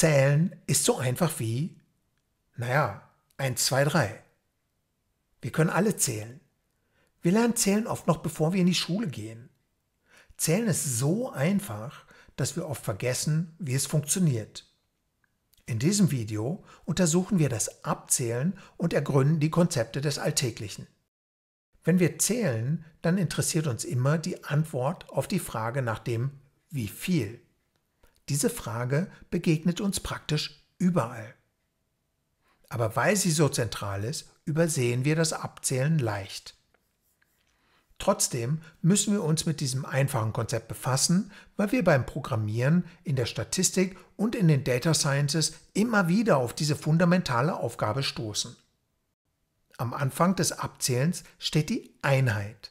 Zählen ist so einfach wie, naja, 1, 2, 3. Wir können alle zählen. Wir lernen Zählen oft noch, bevor wir in die Schule gehen. Zählen ist so einfach, dass wir oft vergessen, wie es funktioniert. In diesem Video untersuchen wir das Abzählen und ergründen die Konzepte des Alltäglichen. Wenn wir zählen, dann interessiert uns immer die Antwort auf die Frage nach dem Wie viel. Diese Frage begegnet uns praktisch überall. Aber weil sie so zentral ist, übersehen wir das Abzählen leicht. Trotzdem müssen wir uns mit diesem einfachen Konzept befassen, weil wir beim Programmieren, in der Statistik und in den Data Sciences immer wieder auf diese fundamentale Aufgabe stoßen. Am Anfang des Abzählens steht die Einheit.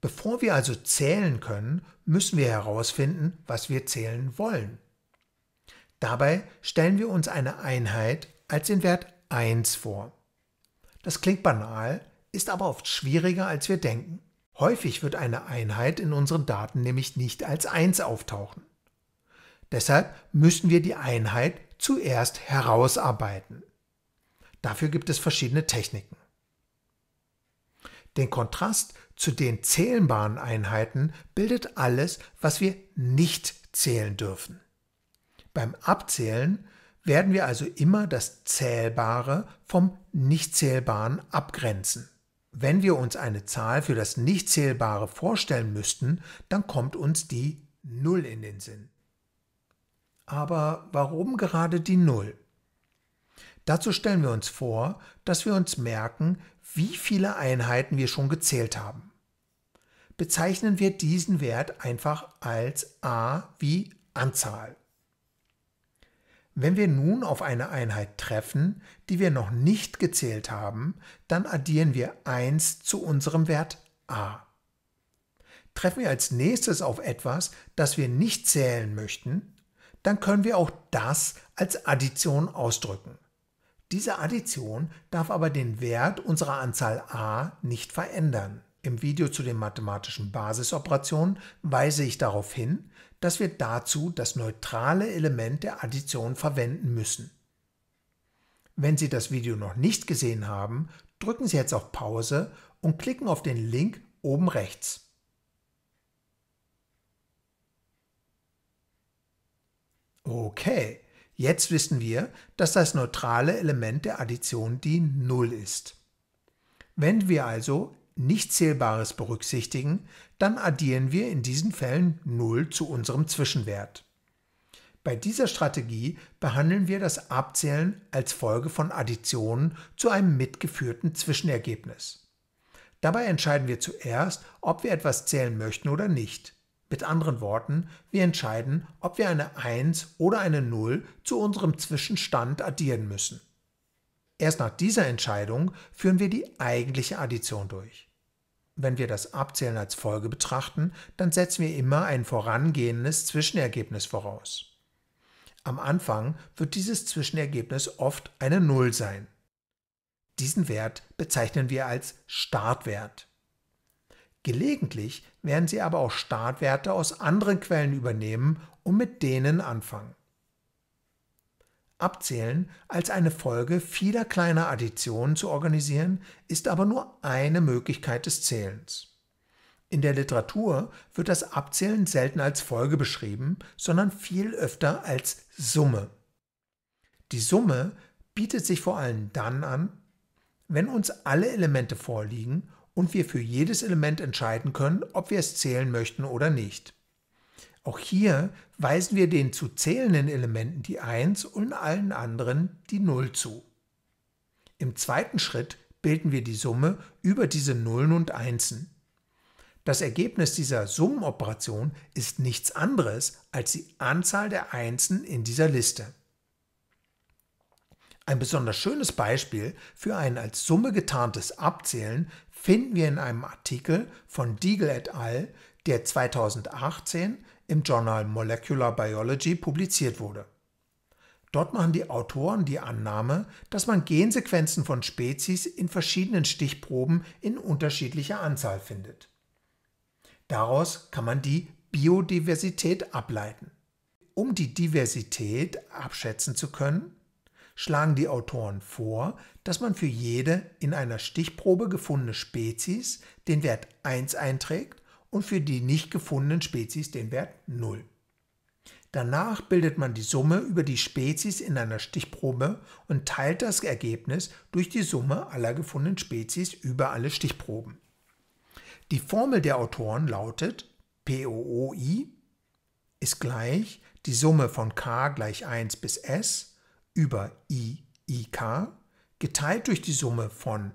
Bevor wir also zählen können, müssen wir herausfinden, was wir zählen wollen. Dabei stellen wir uns eine Einheit als den Wert 1 vor. Das klingt banal, ist aber oft schwieriger, als wir denken. Häufig wird eine Einheit in unseren Daten nämlich nicht als 1 auftauchen. Deshalb müssen wir die Einheit zuerst herausarbeiten. Dafür gibt es verschiedene Techniken. Den Kontrast zu den zählbaren Einheiten bildet alles, was wir nicht zählen dürfen. Beim Abzählen werden wir also immer das Zählbare vom Nichtzählbaren abgrenzen. Wenn wir uns eine Zahl für das Nichtzählbare vorstellen müssten, dann kommt uns die 0 in den Sinn. Aber warum gerade die 0? Dazu stellen wir uns vor, dass wir uns merken, wie viele Einheiten wir schon gezählt haben. Bezeichnen wir diesen Wert einfach als a wie Anzahl. Wenn wir nun auf eine Einheit treffen, die wir noch nicht gezählt haben, dann addieren wir 1 zu unserem Wert a. Treffen wir als nächstes auf etwas, das wir nicht zählen möchten, dann können wir auch das als Addition ausdrücken. Diese Addition darf aber den Wert unserer Anzahl a nicht verändern. Im Video zu den mathematischen Basisoperationen weise ich darauf hin, dass wir dazu das neutrale Element der Addition verwenden müssen. Wenn Sie das Video noch nicht gesehen haben, drücken Sie jetzt auf Pause und klicken auf den Link oben rechts. Okay, Jetzt wissen wir, dass das neutrale Element der Addition die 0 ist. Wenn wir also nicht zählbares berücksichtigen, dann addieren wir in diesen Fällen 0 zu unserem Zwischenwert. Bei dieser Strategie behandeln wir das Abzählen als Folge von Additionen zu einem mitgeführten Zwischenergebnis. Dabei entscheiden wir zuerst, ob wir etwas zählen möchten oder nicht. Mit anderen Worten, wir entscheiden, ob wir eine 1 oder eine 0 zu unserem Zwischenstand addieren müssen. Erst nach dieser Entscheidung führen wir die eigentliche Addition durch. Wenn wir das Abzählen als Folge betrachten, dann setzen wir immer ein vorangehendes Zwischenergebnis voraus. Am Anfang wird dieses Zwischenergebnis oft eine 0 sein. Diesen Wert bezeichnen wir als Startwert. Gelegentlich werden sie aber auch Startwerte aus anderen Quellen übernehmen und mit denen anfangen. Abzählen als eine Folge vieler kleiner Additionen zu organisieren, ist aber nur eine Möglichkeit des Zählens. In der Literatur wird das Abzählen selten als Folge beschrieben, sondern viel öfter als Summe. Die Summe bietet sich vor allem dann an, wenn uns alle Elemente vorliegen und wir für jedes Element entscheiden können, ob wir es zählen möchten oder nicht. Auch hier weisen wir den zu zählenden Elementen die 1 und allen anderen die 0 zu. Im zweiten Schritt bilden wir die Summe über diese Nullen und Einsen. Das Ergebnis dieser Summenoperation ist nichts anderes als die Anzahl der Einsen in dieser Liste. Ein besonders schönes Beispiel für ein als Summe getarntes Abzählen finden wir in einem Artikel von Diegel et al., der 2018 im Journal Molecular Biology publiziert wurde. Dort machen die Autoren die Annahme, dass man Gensequenzen von Spezies in verschiedenen Stichproben in unterschiedlicher Anzahl findet. Daraus kann man die Biodiversität ableiten. Um die Diversität abschätzen zu können, schlagen die Autoren vor, dass man für jede in einer Stichprobe gefundene Spezies den Wert 1 einträgt und für die nicht gefundenen Spezies den Wert 0. Danach bildet man die Summe über die Spezies in einer Stichprobe und teilt das Ergebnis durch die Summe aller gefundenen Spezies über alle Stichproben. Die Formel der Autoren lautet POOI ist gleich die Summe von k gleich 1 bis s über IIK. ik geteilt durch die Summe von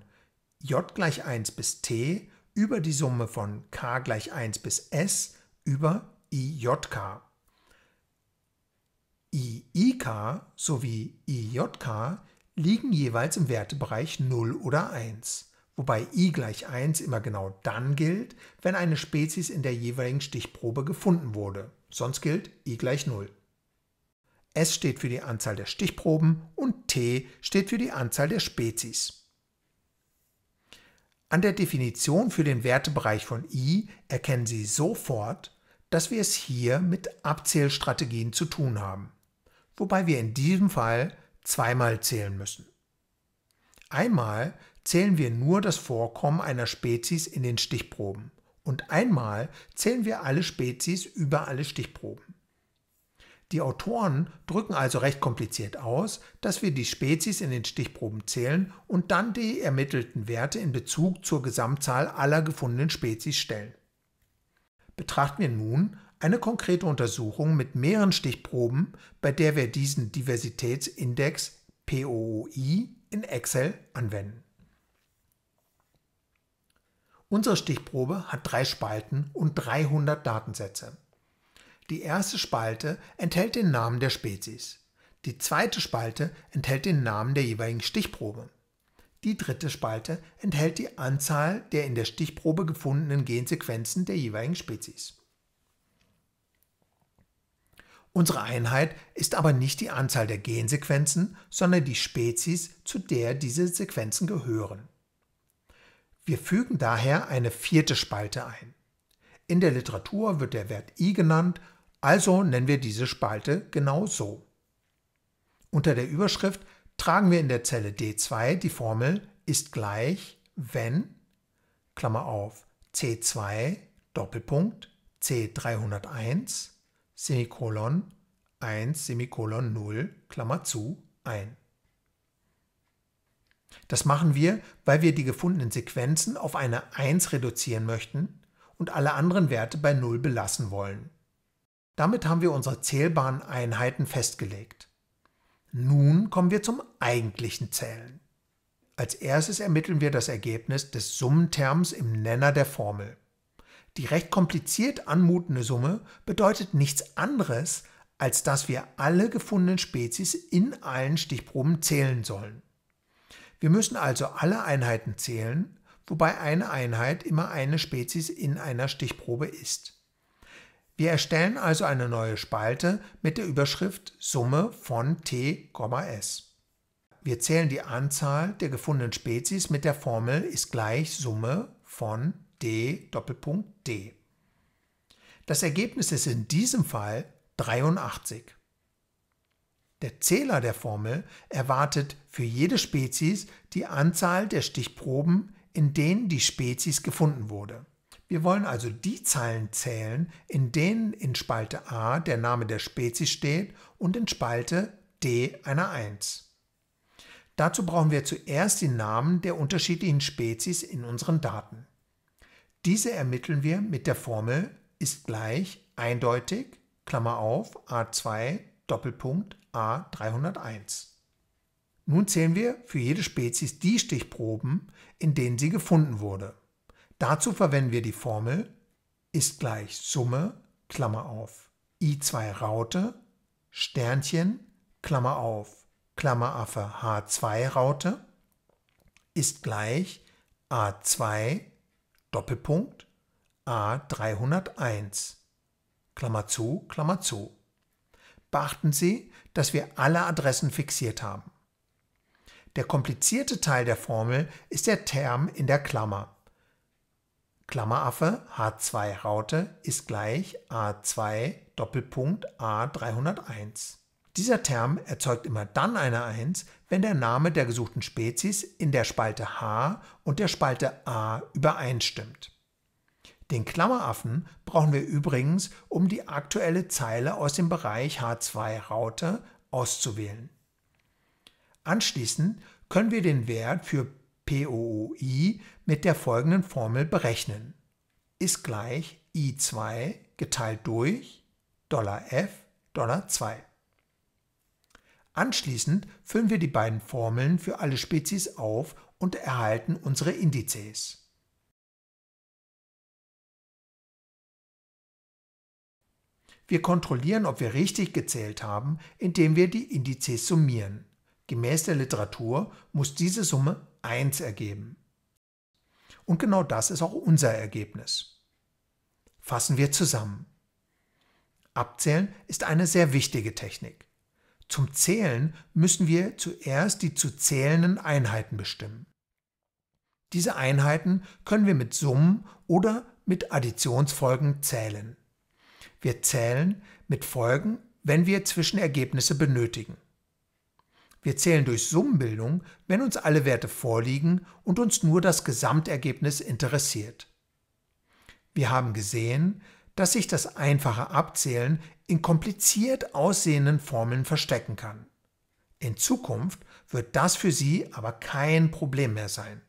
j gleich 1 bis t über die Summe von k gleich 1 bis s über ijk. iik sowie ijk liegen jeweils im Wertebereich 0 oder 1, wobei i gleich 1 immer genau dann gilt, wenn eine Spezies in der jeweiligen Stichprobe gefunden wurde. Sonst gilt i gleich 0. S steht für die Anzahl der Stichproben und T steht für die Anzahl der Spezies. An der Definition für den Wertebereich von I erkennen Sie sofort, dass wir es hier mit Abzählstrategien zu tun haben, wobei wir in diesem Fall zweimal zählen müssen. Einmal zählen wir nur das Vorkommen einer Spezies in den Stichproben und einmal zählen wir alle Spezies über alle Stichproben. Die Autoren drücken also recht kompliziert aus, dass wir die Spezies in den Stichproben zählen und dann die ermittelten Werte in Bezug zur Gesamtzahl aller gefundenen Spezies stellen. Betrachten wir nun eine konkrete Untersuchung mit mehreren Stichproben, bei der wir diesen Diversitätsindex POOI in Excel anwenden. Unsere Stichprobe hat drei Spalten und 300 Datensätze. Die erste Spalte enthält den Namen der Spezies. Die zweite Spalte enthält den Namen der jeweiligen Stichprobe. Die dritte Spalte enthält die Anzahl der in der Stichprobe gefundenen Gensequenzen der jeweiligen Spezies. Unsere Einheit ist aber nicht die Anzahl der Gensequenzen, sondern die Spezies, zu der diese Sequenzen gehören. Wir fügen daher eine vierte Spalte ein. In der Literatur wird der Wert i genannt also nennen wir diese Spalte genau so. Unter der Überschrift tragen wir in der Zelle D2 die Formel ist gleich wenn Klammer auf C2 Doppelpunkt C301 Semikolon 1 Semikolon 0 Klammer zu ein. Das machen wir, weil wir die gefundenen Sequenzen auf eine 1 reduzieren möchten und alle anderen Werte bei 0 belassen wollen. Damit haben wir unsere zählbaren Einheiten festgelegt. Nun kommen wir zum eigentlichen Zählen. Als erstes ermitteln wir das Ergebnis des Summenterms im Nenner der Formel. Die recht kompliziert anmutende Summe bedeutet nichts anderes, als dass wir alle gefundenen Spezies in allen Stichproben zählen sollen. Wir müssen also alle Einheiten zählen, wobei eine Einheit immer eine Spezies in einer Stichprobe ist. Wir erstellen also eine neue Spalte mit der Überschrift Summe von t, s. Wir zählen die Anzahl der gefundenen Spezies mit der Formel ist gleich Summe von d Doppelpunkt d. Das Ergebnis ist in diesem Fall 83. Der Zähler der Formel erwartet für jede Spezies die Anzahl der Stichproben, in denen die Spezies gefunden wurde. Wir wollen also die Zeilen zählen, in denen in Spalte A der Name der Spezies steht und in Spalte D einer 1. Dazu brauchen wir zuerst die Namen der unterschiedlichen Spezies in unseren Daten. Diese ermitteln wir mit der Formel ist gleich eindeutig, Klammer auf, A2, Doppelpunkt, A301. Nun zählen wir für jede Spezies die Stichproben, in denen sie gefunden wurde. Dazu verwenden wir die Formel ist gleich Summe, Klammer auf, i2 Raute, Sternchen, Klammer auf, Klammeraffe h2 Raute ist gleich a2 Doppelpunkt a301, Klammer zu, Klammer zu. Beachten Sie, dass wir alle Adressen fixiert haben. Der komplizierte Teil der Formel ist der Term in der Klammer. Klammeraffe H2 Raute ist gleich A2 Doppelpunkt A301. Dieser Term erzeugt immer dann eine 1, wenn der Name der gesuchten Spezies in der Spalte H und der Spalte A übereinstimmt. Den Klammeraffen brauchen wir übrigens, um die aktuelle Zeile aus dem Bereich H2 Raute auszuwählen. Anschließend können wir den Wert für POOI mit der folgenden Formel berechnen. Ist gleich I2 geteilt durch $F$2. Anschließend füllen wir die beiden Formeln für alle Spezies auf und erhalten unsere Indizes. Wir kontrollieren, ob wir richtig gezählt haben, indem wir die Indizes summieren. Gemäß der Literatur muss diese Summe 1 ergeben. Und genau das ist auch unser Ergebnis. Fassen wir zusammen. Abzählen ist eine sehr wichtige Technik. Zum Zählen müssen wir zuerst die zu zählenden Einheiten bestimmen. Diese Einheiten können wir mit Summen oder mit Additionsfolgen zählen. Wir zählen mit Folgen, wenn wir Zwischenergebnisse benötigen. Wir zählen durch Summenbildung, wenn uns alle Werte vorliegen und uns nur das Gesamtergebnis interessiert. Wir haben gesehen, dass sich das einfache Abzählen in kompliziert aussehenden Formeln verstecken kann. In Zukunft wird das für Sie aber kein Problem mehr sein.